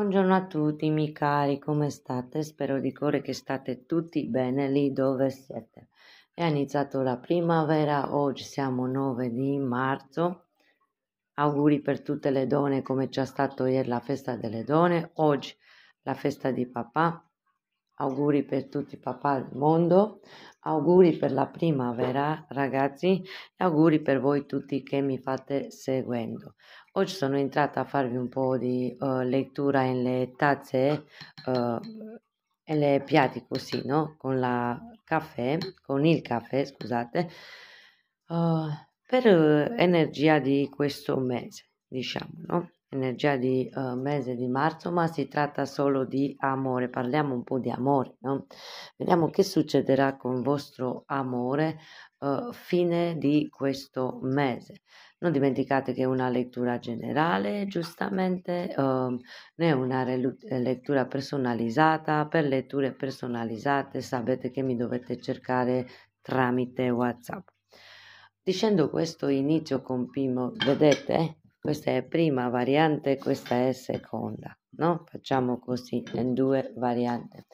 Buongiorno a tutti, miei cari, come state? Spero di cuore che state tutti bene lì dove siete. È iniziato la primavera, oggi siamo 9 di marzo. Auguri per tutte le donne, come c'è stato ieri la festa delle donne, oggi la festa di papà auguri per tutti i papà del mondo, auguri per la primavera ragazzi e auguri per voi tutti che mi fate seguendo. Oggi sono entrata a farvi un po' di uh, lettura nelle tazze uh, eh, e le piatti così, no? Con la caffè, con il caffè, scusate, uh, per energia di questo mese, diciamo, no? energia di uh, mese di marzo, ma si tratta solo di amore. Parliamo un po' di amore, no? Vediamo che succederà con il vostro amore uh, fine di questo mese. Non dimenticate che è una lettura generale, giustamente, um, ehm, né una relu- lettura personalizzata. Per letture personalizzate sapete che mi dovete cercare tramite WhatsApp. Dicendo questo inizio con Pimo, vedete? questa è prima variante, questa è seconda, no? Facciamo così in due varianti.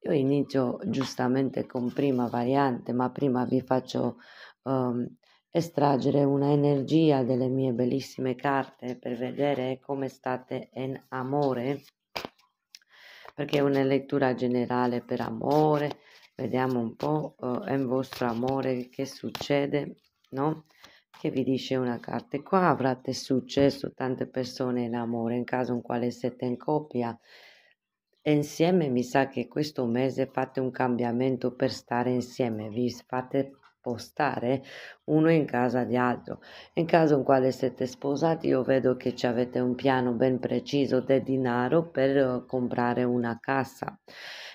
Io inizio giustamente con prima variante, ma prima vi faccio um, ehm, estrarre una energia delle mie bellissime carte per vedere come state in amore, perché è una lettura generale per amore, vediamo un po' uh, eh, in vostro amore che succede, no? che vi dice una carta e qua avrate successo tante persone in amore in caso in quale siete in coppia e insieme mi sa che questo mese fate un cambiamento per stare insieme vi fate postare uno in casa di altro in caso in quale siete sposati io vedo che ci avete un piano ben preciso del denaro per eh, comprare una casa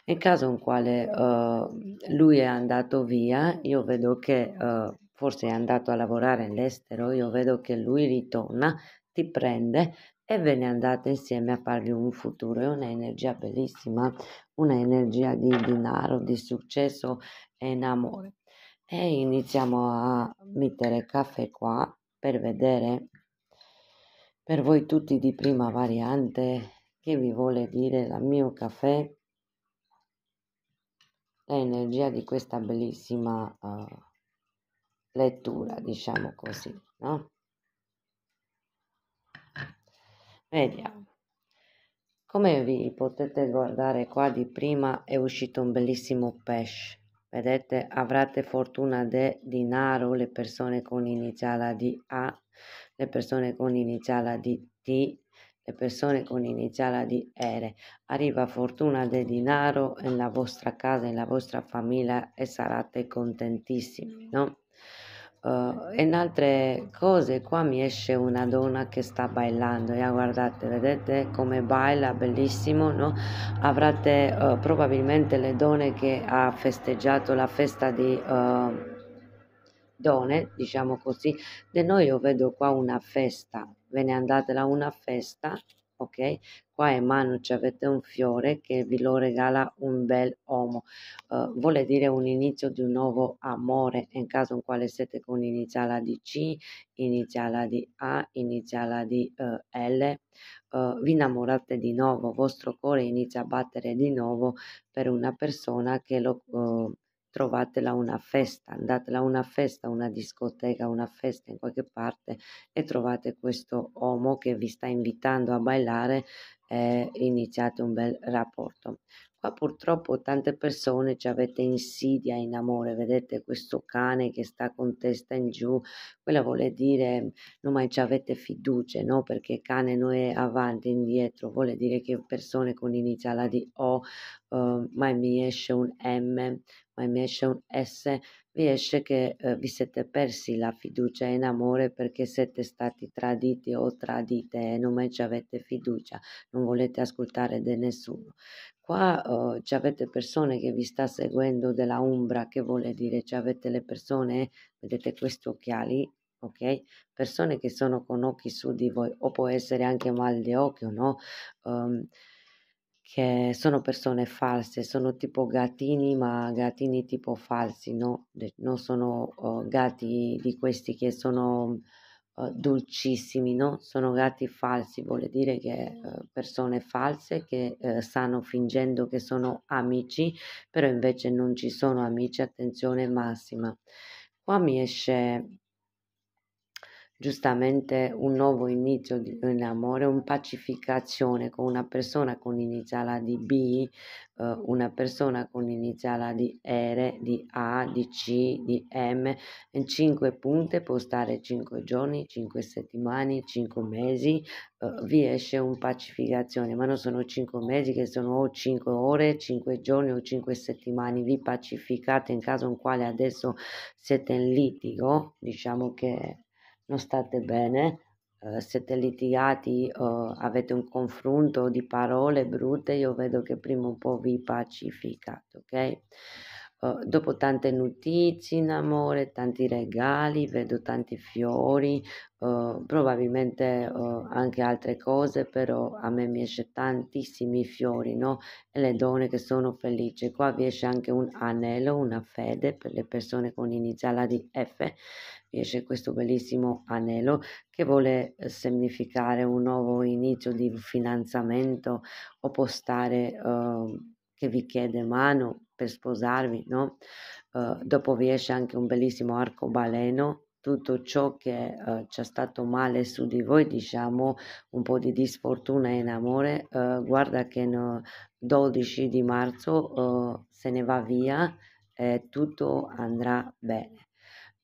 in caso in quale uh, lui è andato via io vedo che uh, forse è andato a lavorare all'estero, io vedo che lui ritorna, ti prende e ve ne andate insieme a fargli un futuro. È un'energia bellissima, un'energia di denaro, di successo e in amore. E iniziamo a mettere caffè qua per vedere per voi tutti di prima variante che vi vuole dire la mio caffè l'energia di questa bellissima uh, lettura, diciamo così, no? Vediamo. Come vi potete guardare qua di prima è uscito un bellissimo pesce. Vedete, avrete fortuna de denaro le persone con iniziale di A, le persone con iniziale di T, le persone con iniziale di R. Arriva fortuna del denaro nella vostra casa, nella vostra famiglia e sarete contentissimi, no? Uh, in altre cose qua mi esce una donna che sta bailando yeah, guardate vedete come baila bellissimo no? avrete uh, eh, probabilmente le donne che ha festeggiato la festa di uh, donne diciamo così di noi io vedo qua una festa ve ne andate andatela una festa ok qua in mano ci avete un fiore che vi lo regala un bel uomo eh, vuole dire un inizio di un nuovo amore in caso in quale siete con iniziala di C iniziala di A iniziala di eh, L eh, vi innamorate di nuovo vostro cuore inizia a battere di nuovo per una persona che lo eh, trovatela una festa, andatela a una festa, una discoteca, una festa in qualche parte e trovate questo uomo che vi sta invitando a ballare è iniziato un bel rapporto. Qua purtroppo tante persone ci avete insidia in amore, vedete questo cane che sta con testa in giù, quella vuole dire non ma ci avete fiducia, no? Perché cane non è avanti, indietro, vuole dire che persone con iniziale di O, uh, eh, ma mi esce un M, mai mi esce un S, vi esce che eh, vi siete persi la fiducia in amore perché siete stati traditi o tradite e non mai ci avete fiducia, non volete ascoltare di nessuno. Qua eh, ci avete persone che vi sta seguendo della umbra, che vuole dire ci avete le persone, vedete questi occhiali, ok? Persone che sono con occhi su di voi o può essere anche mal di occhio, no? Um, che sono persone false, sono tipo gatini, ma gatini tipo falsi, no? non sono uh, gatti di questi che sono uh, dolcissimi, no? Sono gatti falsi, vuol dire che uh, persone false che eh, stanno fingendo che sono amici, però invece non ci sono amici, attenzione massima. Qua mi esce giustamente un nuovo inizio di un amore, un pacificazione con una persona con iniziale di B, eh, una persona con iniziale di R, di A, di C, di M. In cinque punte può stare cinque giorni, cinque settimane, cinque mesi, eh, vi esce un pacificazione, ma non sono cinque mesi che sono o cinque ore, cinque giorni o cinque settimane, vi pacificate in caso in quale adesso siete in litigo, diciamo che non state bene, eh, siete litigati o avete un confronto di parole brutte, io vedo che prima o poi vi pacificate, ok? Eh, dopo tante notizie in amore, tanti regali, vedo tanti fiori, eh, probabilmente eh, anche altre cose, però a me mi esce tantissimi fiori, no? E le donne che sono felici. Qua vi esce anche un anello, una fede per le persone con iniziale di F. Vi esce questo bellissimo anello che vuole eh, significare un nuovo inizio di finanziamento o postare eh, che vi chiede mano per sposarvi, no? Uh, dopo vi esce anche un bellissimo arcobaleno tutto ciò che eh, c'è stato male su di voi, diciamo un po' di disfortuna in amore, eh, guarda che il 12 di marzo eh, se ne va via e tutto andrà bene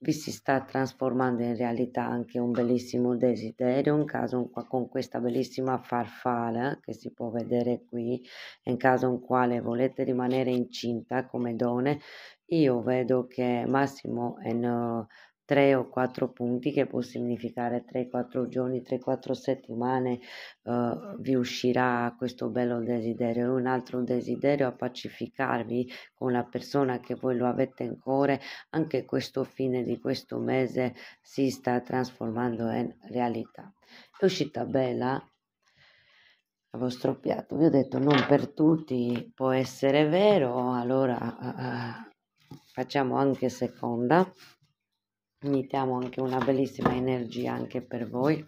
vi si sta trasformando in realtà anche un bellissimo desiderio, in caso con questa bellissima farfalla che si può vedere qui, in caso in quale volete rimanere incinta come donne, io vedo che Massimo è in, uh, 3 o 4 punti che può significare 3-4 giorni, 3-4 settimane uh, vi uscirà questo bello desiderio. Un altro desiderio a pacificarvi con la persona che voi lo avete in cuore, anche questo fine di questo mese si sta trasformando in realtà. È uscita bella il vostro piatto, Vi ho detto non per tutti può essere vero, allora uh, facciamo anche seconda imitiamo anche una bellissima energia anche per voi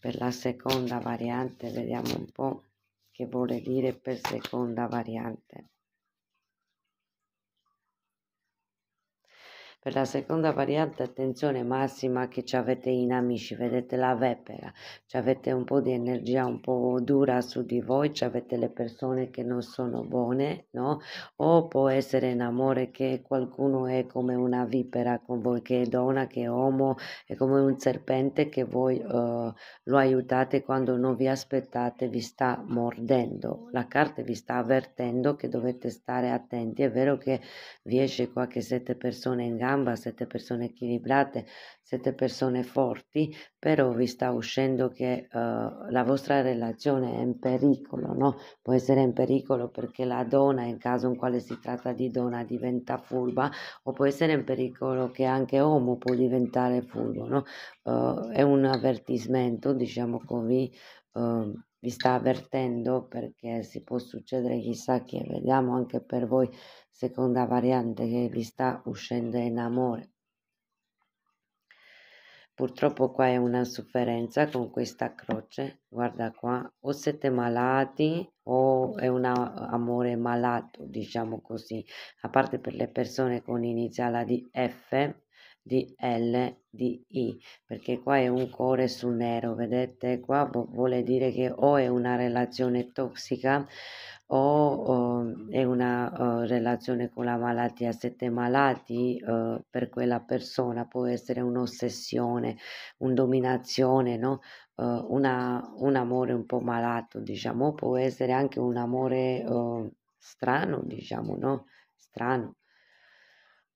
per la seconda variante vediamo un po' che vuole dire per seconda variante Per la seconda variante, attenzione massima che ci avete in amici, vedete la vepera, ci avete un po' di energia un po' dura su di voi, ci avete le persone che non sono buone, no? O può essere in amore che qualcuno è come una vipera con voi, che è donna, che è uomo, è come un serpente che voi uh, lo aiutate quando non vi aspettate, vi sta mordendo. La carta vi sta avvertendo che dovete stare attenti, è vero che vi esce qua che siete persone in gamba gamba, siete persone equilibrate, siete persone forti, però vi sta uscendo che uh, la vostra relazione è in pericolo, no? Può essere in pericolo perché la donna, in caso in quale si tratta di donna, diventa furba o può essere in pericolo che anche uomo può diventare furbo, no? Uh, è un avvertimento, diciamo così. Uh, eh, vi sta avvertendo perché si può succedere chissà che vediamo anche per voi seconda variante che vi sta uscendo in amore. Purtroppo qua è una sofferenza con questa croce, guarda qua, o siete malati o è un amore malato, diciamo così, a parte per le persone con iniziale di F, di L di I perché qua è un cuore sul nero vedete qua vuole dire che o è una relazione tossica o, o ehm, è una uh, relazione con la malattia sette malati uh, per quella persona può essere un'ossessione un dominazione no uh, una, un amore un po' malato diciamo può essere anche un amore strano diciamo no strano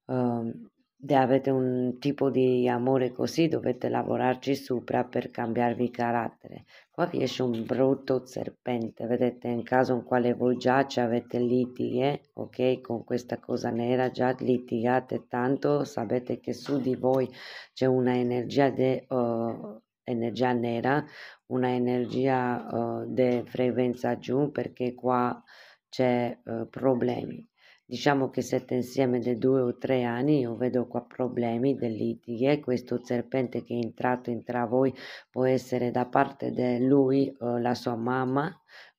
um, se avete un tipo di amore così dovete lavorarci sopra per cambiarvi carattere. Qua vi esce un brutto serpente, vedete in caso in quale voi già ci avete litighe, ok? Con questa cosa nera già litigate tanto, sapete che su di voi c'è una energia di uh, oh, energia nera, una energia uh, oh, di frequenza giù perché qua c'è uh, problemi Diciamo che se insieme da due o tre anni io vedo qua problemi, deliti e questo serpente che è entrato in tra voi può essere da parte di lui o eh, la sua mamma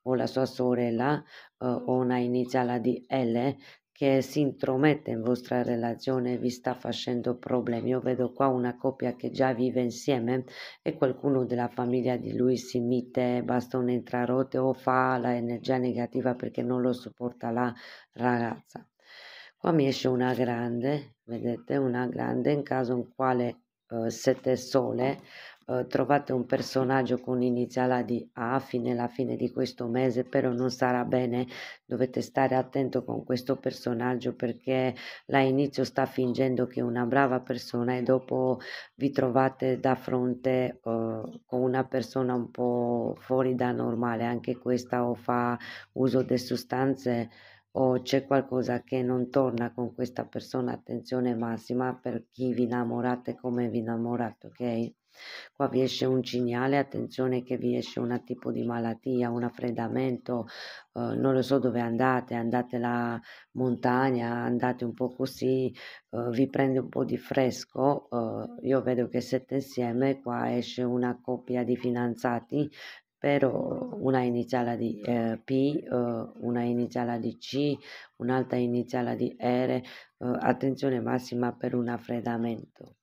o la sua sorella eh, o una iniziale di L che si intromette in vostra relazione vi sta facendo problemi. Io vedo qua una coppia che già vive insieme e qualcuno della famiglia di lui si mette, basta un'entra rote o fa la energia negativa perché non lo sopporta la ragazza. Qua mi esce una grande, vedete, una grande in caso in quale eh, sete sole eh, trovate un personaggio con iniziale di A fine la fine di questo mese però non sarà bene dovete stare attento con questo personaggio perché l'inizio sta fingendo che è una brava persona e dopo vi trovate da fronte eh, con una persona un po' fuori da normale anche questa o fa uso di sostanze o c'è qualcosa che non torna con questa persona, attenzione massima per chi vi innamorate come vi innamorate, ok? Qua vi esce un segnale, attenzione che vi esce un tipo di malattia, un raffreddamento, eh, non lo so dove andate, andate la montagna, andate un po' così, eh, vi prende un po' di fresco, eh, io vedo che siete insieme, qua esce una coppia di fidanzati, però una iniziale di eh, P, eh, una iniziale di C, un'altra iniziale di R, eh, attenzione massima per un affreddamento.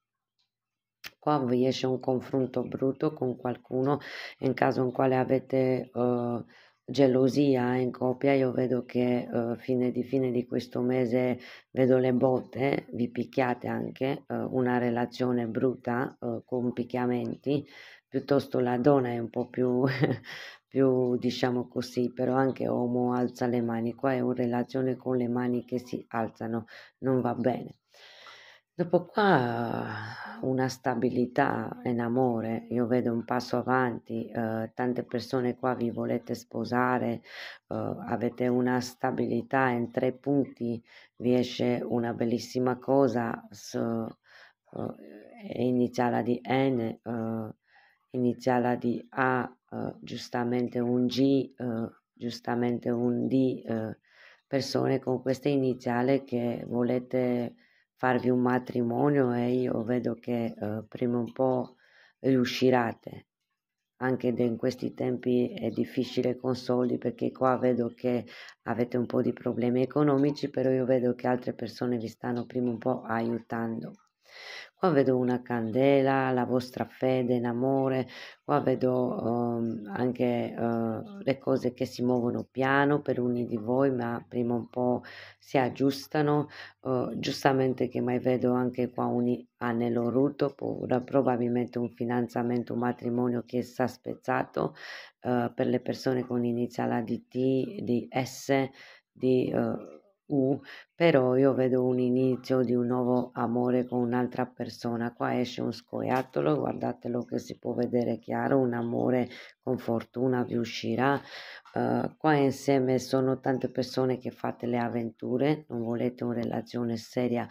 qua vi esce un confronto brutto con qualcuno in caso in quale avete uh, gelosia in coppia io vedo che uh, fine di fine di questo mese vedo le botte vi picchiate anche uh, una relazione brutta con picchiamenti piuttosto la donna è un po' più, più diciamo così, però anche uomo alza le mani, qua è una relazione con le mani che si alzano, non va bene. Dopo qua una stabilità in amore, io vedo un passo avanti, eh, tante persone qua vi volete sposare, eh, avete una stabilità in tre punti, vi esce una bellissima cosa, so, eh, iniziala di N, eh, iniziale di A, eh, giustamente un G, eh, giustamente un D, eh, persone con questa iniziale che volete farvi un matrimonio e io vedo che eh, prima o po' riuscirete. Anche in questi tempi è difficile con soldi perché qua vedo che avete un po' di problemi economici, però io vedo che altre persone vi stanno prima o po' aiutando qua vedo una candela, la vostra fede in amore, qua vedo um, anche uh, le cose che si muovono piano per ogni di voi, ma prima o po' si aggiustano, uh, giustamente che mai vedo anche qua un anello rutto, probabilmente un finanziamento, un matrimonio che sta spezzato uh, per le persone con iniziale di T, di S, di... Uh, Uh, però io vedo un inizio di un nuovo amore con un'altra persona. Qua esce un scoiattolo, guardatelo che si può vedere chiaro, un amore con fortuna vi uscirà. Uh, qua insieme sono tante persone che fate le avventure, non volete una relazione seria,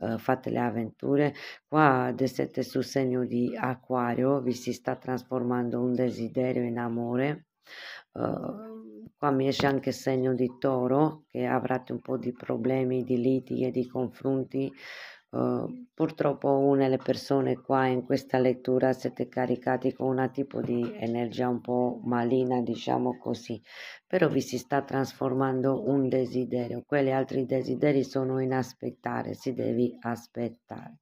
uh, fate le avventure. Qua siete sul segno di acquario, vi si sta trasformando un desiderio in amore. Uh, qua mi esce anche segno di toro che avrete un po' di problemi, di liti e di confronti. Uh, purtroppo una delle persone qua in questa lettura siete caricati con un tipo di energia un po' malina, diciamo così, però vi si sta trasformando un desiderio, quelli altri desideri sono in aspettare, si devi aspettare.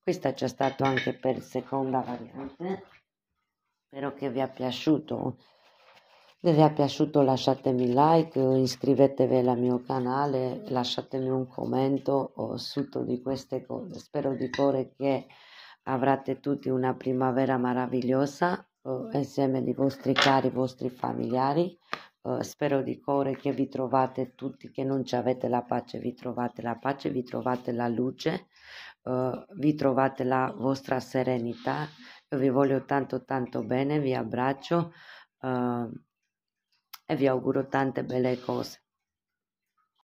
Questa c'è stato anche per seconda variante, spero che vi è piaciuto se vi è piaciuto lasciatemi like, iscrivetevi al mio canale, lasciatemi un commento su tutte di queste cose. Spero di cuore che avrete tutti una primavera meravigliosa eh, insieme ai vostri cari, ai vostri familiari. Eh, spero di cuore che vi trovate tutti, che non ci avete la pace, vi trovate la pace, vi trovate la luce, eh, vi trovate la vostra serenità. Io vi voglio tanto tanto bene, vi abbraccio. Eh, aveau auguro tante belecos.